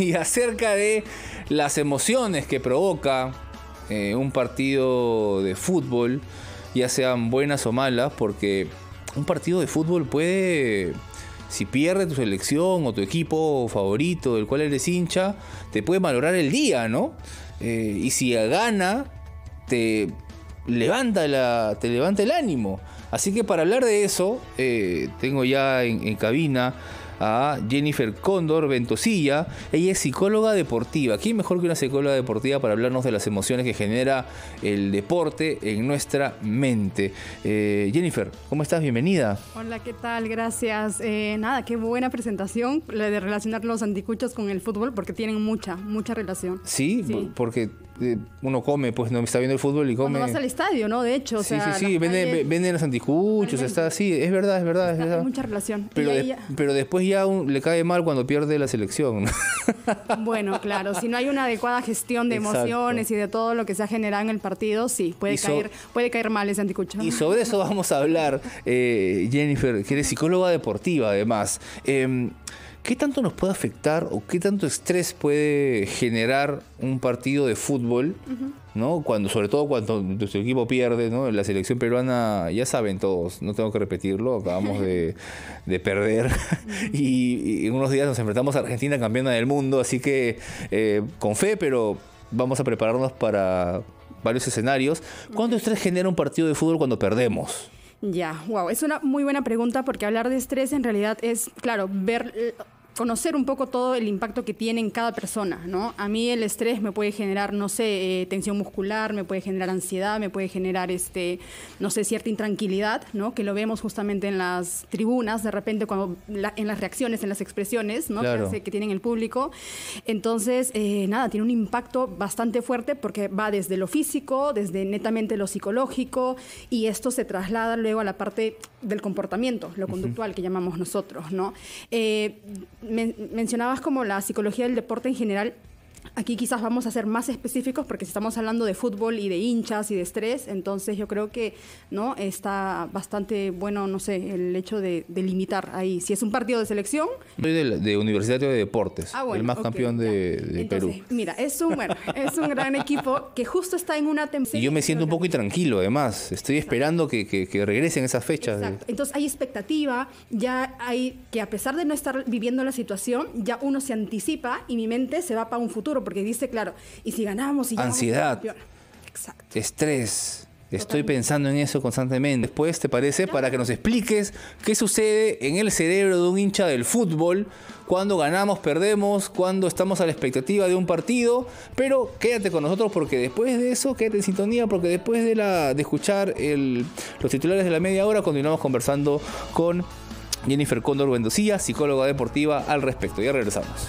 y acerca de las emociones que provoca eh, un partido de fútbol, ya sean buenas o malas, porque un partido de fútbol puede, si pierde tu selección o tu equipo favorito del cual eres hincha, te puede malograr el día, ¿no? Eh, y si gana, te levanta, te levanta el ánimo. Así que para hablar de eso, eh, tengo ya en cabina a Jennifer Cóndor Ventosilla. Ella es psicóloga deportiva. ¿Quién mejor que una psicóloga deportiva para hablarnos de las emociones que genera el deporte en nuestra mente? Eh, Jennifer, ¿cómo estás? Bienvenida. Hola, ¿qué tal? Gracias. Eh, nada, qué buena presentación la de relacionar los anticuchos con el fútbol porque tienen mucha, mucha relación. sí. porque este, uno come, pues no me está viendo el fútbol y come. Cuando vas al estadio, ¿no? De hecho, sí, sí, sí, venden los anticuchos, está así, es verdad, es verdad, es verdad. Hay mucha relación. Pero, después ya le cae mal cuando pierde la selección. Bueno, claro, si no hay una adecuada gestión de emociones y de todo lo que se ha generado en el partido, sí, puede caer puede caer mal ese anticucho. Y sobre eso vamos a hablar, eh, Jennifer, que eres psicóloga deportiva además. Em, ¿Qué tanto nos puede afectar o qué tanto estrés puede generar un partido de fútbol, ¿no? Cuando, sobre todo cuando nuestro equipo pierde, ¿no? La selección peruana, ya saben todos, no tengo que repetirlo, acabamos de, perder y, en unos días nos enfrentamos a Argentina campeona del mundo, así que eh, con fe, pero vamos a prepararnos para varios escenarios. ¿Cuánto estrés genera un partido de fútbol cuando perdemos? Ya, wow, es una muy buena pregunta porque hablar de estrés en realidad es, claro, ver conocer un poco todo el impacto que tiene en cada persona, ¿no? A mí el estrés me puede generar, no sé, eh, tensión muscular, me puede generar ansiedad, me puede generar, este, no sé, cierta intranquilidad, ¿no? Que lo vemos justamente en las tribunas, de repente cuando en las reacciones, en las expresiones, ¿no? Que, tienen el público. Entonces, eh, nada, tiene un impacto bastante fuerte porque va desde lo físico, desde netamente lo psicológico y esto se traslada luego a la parte del comportamiento, lo conductual que llamamos nosotros, ¿no? Eh, mencionabas como la psicología del deporte en general, Aquí quizás vamos a ser más específicos porque si estamos hablando de fútbol y de hinchas y de estrés, entonces yo creo que no está bastante bueno, no sé, el hecho de, limitar ahí. Si es un partido de selección. Soy de, de Universitario de Deportes, ah, el más campeón de, Perú. Mira, es un, es un gran equipo que justo está en una temporada. Y yo me siento un poco intranquilo además. Estoy esperando que, que, que, regresen esas fechas. Exacto. Entonces hay expectativa, ya hay que a pesar de no estar viviendo la situación, ya uno se anticipa y mi mente se va para un futuro futuro, porque dice, claro, y si ganamos y Ansiedad. Exacto. Estrés. Estoy pensando en eso constantemente. Después, ¿te parece? Para que nos expliques qué sucede en el cerebro de un hincha del fútbol cuando ganamos, perdemos, cuando estamos a la expectativa de un partido. Pero quédate con nosotros porque después de eso, quédate en sintonía porque después de, la, de escuchar el, los titulares de la media hora, continuamos conversando con Jennifer Cóndor Bendocía, psicóloga deportiva, al respecto. Ya regresamos.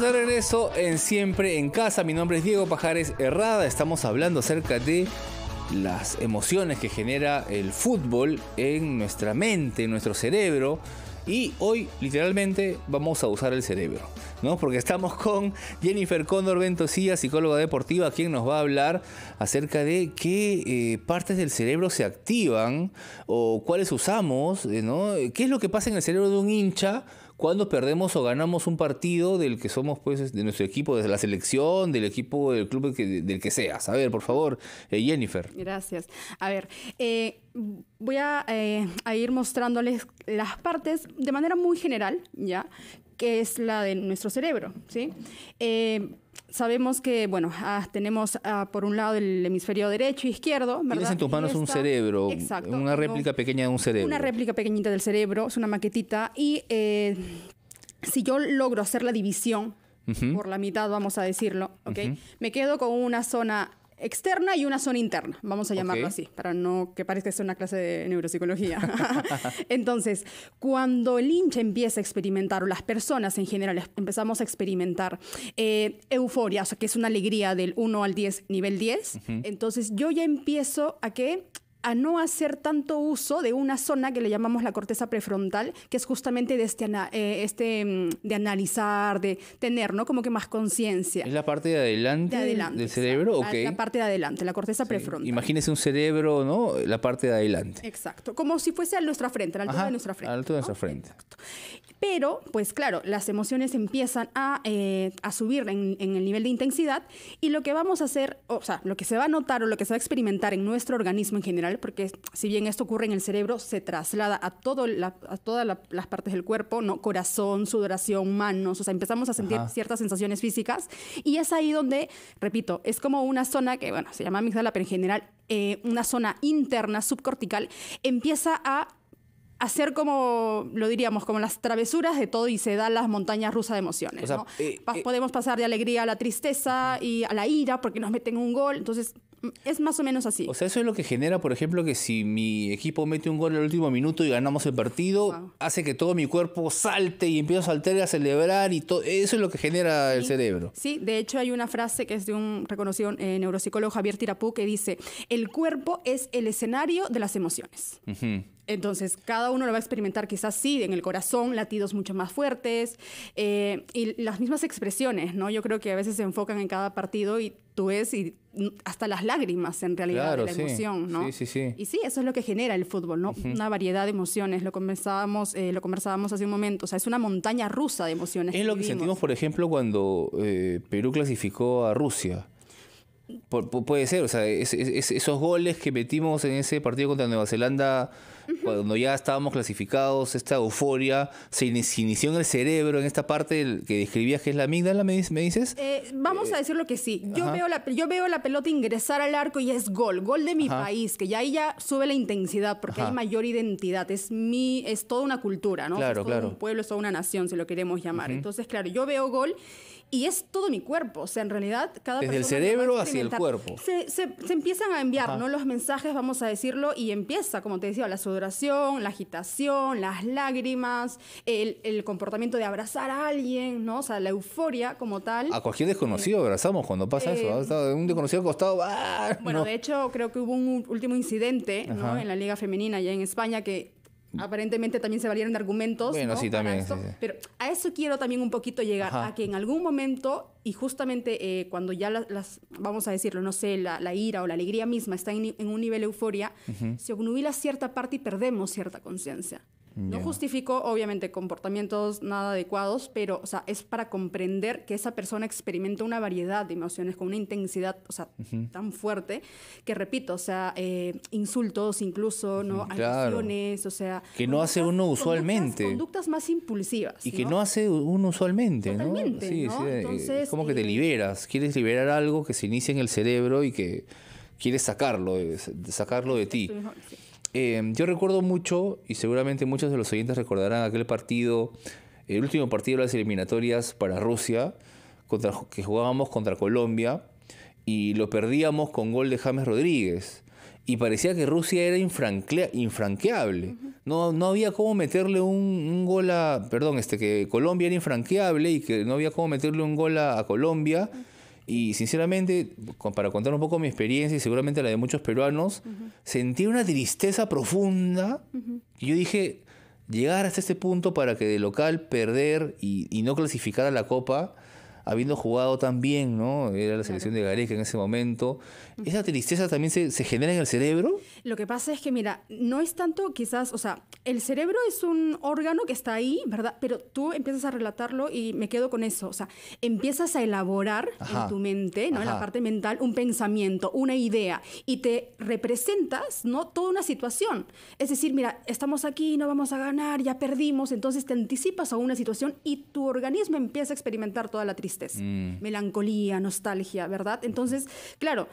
de regreso en Siempre en Casa. Mi nombre es Diego Pajares Herrada. Estamos hablando acerca de las emociones que genera el fútbol en nuestra mente, en nuestro cerebro. Y hoy literalmente vamos a usar el cerebro, ¿no? Porque estamos con Jennifer Condor Ventosilla, psicóloga deportiva, quien nos va a hablar acerca de qué eh, partes del cerebro se activan o cuáles usamos, eh, ¿no? ¿Qué es lo que pasa en el cerebro de un hincha cuando perdemos o ganamos un partido del que somos, pues, de nuestro equipo, desde la selección, del equipo, del club que, del que seas. A ver, por favor, eh, Jennifer. Gracias. A ver, eh, voy eh, a ir mostrándoles las partes de manera muy general, ¿ya? que es la de nuestro cerebro. ¿sí? Eh, sabemos que, bueno, ah, tenemos ah, por un lado el hemisferio derecho e izquierdo. ¿verdad? Tienes en tus manos un cerebro, exacto, una réplica pequeña de un cerebro. Una réplica pequeñita del cerebro, es una maquetita. Y eh, si yo logro hacer la división por la mitad, vamos a decirlo, ¿ok? Me quedo con una zona externa y una zona interna, vamos a llamarlo así, para no que parezca ser una clase de neuropsicología. Entonces, cuando el hincha empieza a experimentar, o las personas en general empezamos a experimentar eh, euforia, o sea, que es una alegría del 1 al 10, nivel 10, entonces yo ya empiezo a que a no hacer tanto uso de una zona que le llamamos la corteza prefrontal, que es justamente de, este, eh, este mm, de analizar, de tener, ¿no? Como que más conciencia. ¿Es la parte de adelante, del cerebro? Ah, la, parte de adelante, la corteza prefrontal. Imagínese un cerebro, ¿no? La parte de adelante. Exacto, como si fuese a nuestra frente, a la de nuestra frente. A la altura de nuestra frente. Exacto. Pero, pues claro, las emociones empiezan a, eh, subir en, el nivel de intensidad y lo que vamos a hacer, o sea, lo que se va a notar o lo que se va a experimentar en nuestro organismo en general, porque si bien esto ocurre en el cerebro, se traslada a, todas las partes del cuerpo, ¿no? Corazón, sudoración, manos, o sea, empezamos a sentir ciertas sensaciones físicas y es ahí donde, repito, es como una zona que, bueno, se llama amígdala, pero en general eh, una zona interna subcortical empieza a hacer como, lo diríamos, como las travesuras de todo y se dan las montañas rusas de emociones. Eh, eh, podemos pasar de alegría a la tristeza y a la ira porque nos meten un gol. Entonces, es más o menos así. O sea, eso es lo que genera, por ejemplo, que si mi equipo mete un gol en el último minuto y ganamos el partido, hace que todo mi cuerpo salte y empiezo a saltar y a celebrar y todo. Eso es lo que genera el cerebro. Sí, de hecho hay una frase que es de un reconocido eh, neuropsicólogo, Javier Tirapú, que dice, el cuerpo es el escenario de las emociones. Entonces, cada uno lo va a experimentar quizás sí, en el corazón, latidos mucho más fuertes eh, y las mismas expresiones, ¿no? Yo creo que a veces se enfocan en cada partido y tú ves y mm, hasta las lágrimas en realidad de la emoción, ¿no? Sí, sí, sí. Y sí, eso es lo que genera el fútbol, ¿no? Una variedad de emociones, lo conversábamos, eh, lo conversábamos hace un momento, o sea, es una montaña rusa de emociones. Es lo que sentimos, por ejemplo, cuando eh, Perú clasificó a Rusia. puede ser, o sea, esos goles que metimos en ese partido contra Nueva Zelanda cuando ya estábamos clasificados, esta euforia se, inició en el cerebro, en esta parte que describías que es la amígdala, me, me dices. Eh, vamos a eh, decir lo que sí. Yo veo, la, yo veo la pelota ingresar al arco y es gol, gol de mi país, que ya ahí ya sube la intensidad porque hay mayor identidad, es, mi, es toda una cultura, ¿no? Claro, es todo claro. un pueblo, es toda una nación, si lo queremos llamar. Entonces, claro, yo veo gol y es todo mi cuerpo. O sea, en realidad, cada Desde el cerebro hacia el cuerpo. Se, se, empiezan a enviar, ¿no? Los mensajes, vamos a decirlo, y empieza, como te decía, la sudoración, la agitación, las lágrimas, el, comportamiento de abrazar a alguien, ¿no? O sea, la euforia como tal. A cualquier desconocido eh, abrazamos cuando pasa eso. ¿ah? Eh, un desconocido acostado. ¡ah! Bueno, de hecho, creo que hubo un último incidente, ¿no? En la Liga Femenina, ya en España, que aparentemente también se valieron de argumentos. Bueno, sí, también. Pero a eso quiero también un poquito llegar, a que en algún momento, y justamente eh, cuando ya las, vamos a decirlo, no sé, la, ira o la alegría misma está en, un nivel de euforia, se obnubila cierta parte y perdemos cierta conciencia. No justifico, obviamente, comportamientos nada adecuados, pero, o sea, es para comprender que esa persona experimenta una variedad de emociones con una intensidad, o sea, tan fuerte que, repito, o sea, eh, insultos incluso, ¿no? o sea... Que no hace uno usualmente. Conductas, más impulsivas. Y que no hace uno usualmente, ¿no? Eh, Entonces, es como que te eh, liberas, quieres liberar algo que se inicia en el cerebro y que quieres sacarlo, sacarlo de ti. Em, yo recuerdo mucho, y seguramente muchos de los oyentes recordarán aquel partido, el último partido de las eliminatorias para Rusia, contra, que jugábamos contra Colombia, y lo perdíamos con gol de James Rodríguez. Y parecía que Rusia era infranqueable. no, no había cómo meterle un, gol a. Perdón, este, que Colombia era infranqueable y que no había cómo meterle un gol a, Colombia. Y sinceramente, para contar un poco mi experiencia y seguramente la de muchos peruanos, sentí una tristeza profunda. Y yo dije, llegar hasta este punto para que de local perder y, y no clasificar a la Copa, habiendo jugado tan bien, ¿no? Era la selección de Gareca en ese momento. ¿Esa tristeza también se, se, genera en el cerebro? Lo que pasa es que, mira, no es tanto quizás, o sea, el cerebro es un órgano que está ahí, ¿verdad? Pero tú empiezas a relatarlo y me quedo con eso, o sea, empiezas a elaborar en tu mente, ¿no? En la parte mental, un pensamiento, una idea, y te representas, ¿no? Toda una situación. Es decir, mira, estamos aquí, no vamos a ganar, ya perdimos, entonces te anticipas a una situación y tu organismo empieza a experimentar toda la tristeza Mm. Melancolía, nostalgia, ¿verdad? Entonces, claro,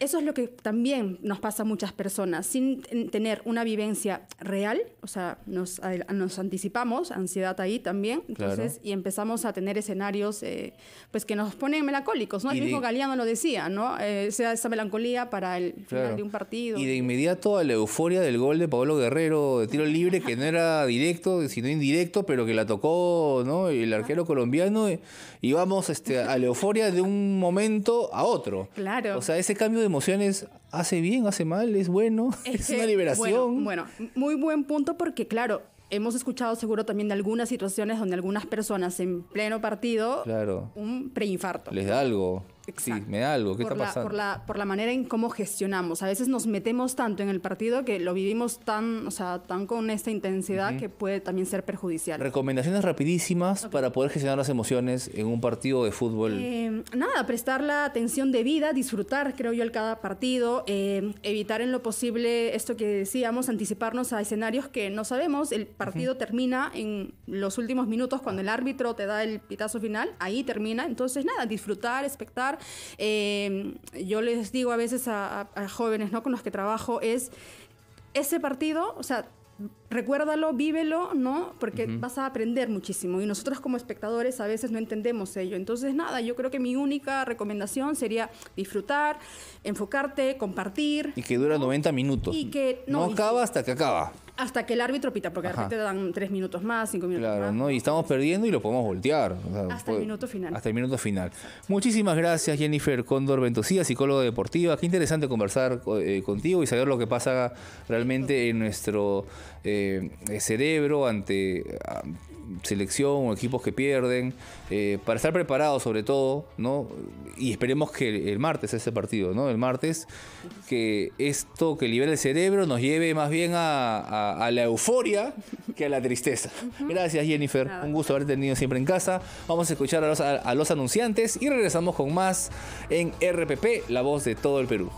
eso es lo que también nos pasa a muchas personas, sin tener una vivencia real, o sea, nos, nos anticipamos, ansiedad ahí también, entonces, y empezamos a tener escenarios eh, pues que nos ponen melancólicos, ¿no? El mismo de... Galeano lo decía, ¿no? Eh, esa melancolía para el final de un partido. Y de inmediato a la euforia del gol de Pablo Guerrero de tiro libre, que no era directo, sino indirecto, pero que la tocó, ¿no? El arquero colombiano, íbamos este, a la euforia de un momento a otro. Claro. O sea, ese cambio de emociones hace bien, hace mal, es bueno, es, una liberación. Bueno, muy buen punto porque claro, hemos escuchado seguro también de algunas situaciones donde algunas personas en pleno partido, claro. un preinfarto. Les da algo. Sí, me da algo, ¿qué está la, pasando? Por la, por la manera en cómo gestionamos. A veces nos metemos tanto en el partido que lo vivimos tan, o sea, tan con esta intensidad que puede también ser perjudicial. Recomendaciones rapidísimas para poder gestionar las emociones en un partido de fútbol. Em, nada, prestar la atención debida, disfrutar, creo yo, el cada partido, em, evitar en lo posible esto que decíamos, anticiparnos a escenarios que no sabemos. El partido termina en los últimos minutos cuando ah. el árbitro te da el pitazo final, ahí termina. Entonces, nada, disfrutar, espectar eh, yo les digo a veces a, jóvenes ¿no? con los que trabajo es ese partido, o sea, recuérdalo, vívelo, ¿no? Porque vas a aprender muchísimo y nosotros como espectadores a veces no entendemos ello. Entonces, nada, yo creo que mi única recomendación sería disfrutar, enfocarte, compartir. Y que dura 90 minutos. Y que no acaba hasta que acaba hasta que el árbitro pita, porque el árbitro te dan tres minutos más, cinco minutos más. Claro, ¿no? Y estamos perdiendo y lo podemos voltear. hasta el minuto final. Hasta el minuto final. Muchísimas gracias, Jennifer Cóndor Ventosía, psicóloga deportiva. Qué interesante conversar eh, contigo y saber lo que pasa realmente en nuestro eh, cerebro ante ah, selección o equipos que pierden, eh, para estar preparados sobre todo, ¿no? Y esperemos que el, martes ese partido, ¿no? El martes, que esto que libera el cerebro nos lleve más bien a, la euforia que a la tristeza. Gracias Jennifer, un gusto haber tenido siempre en casa. Vamos a escuchar a los, a los anunciantes y regresamos con más en RPP, la voz de todo el Perú.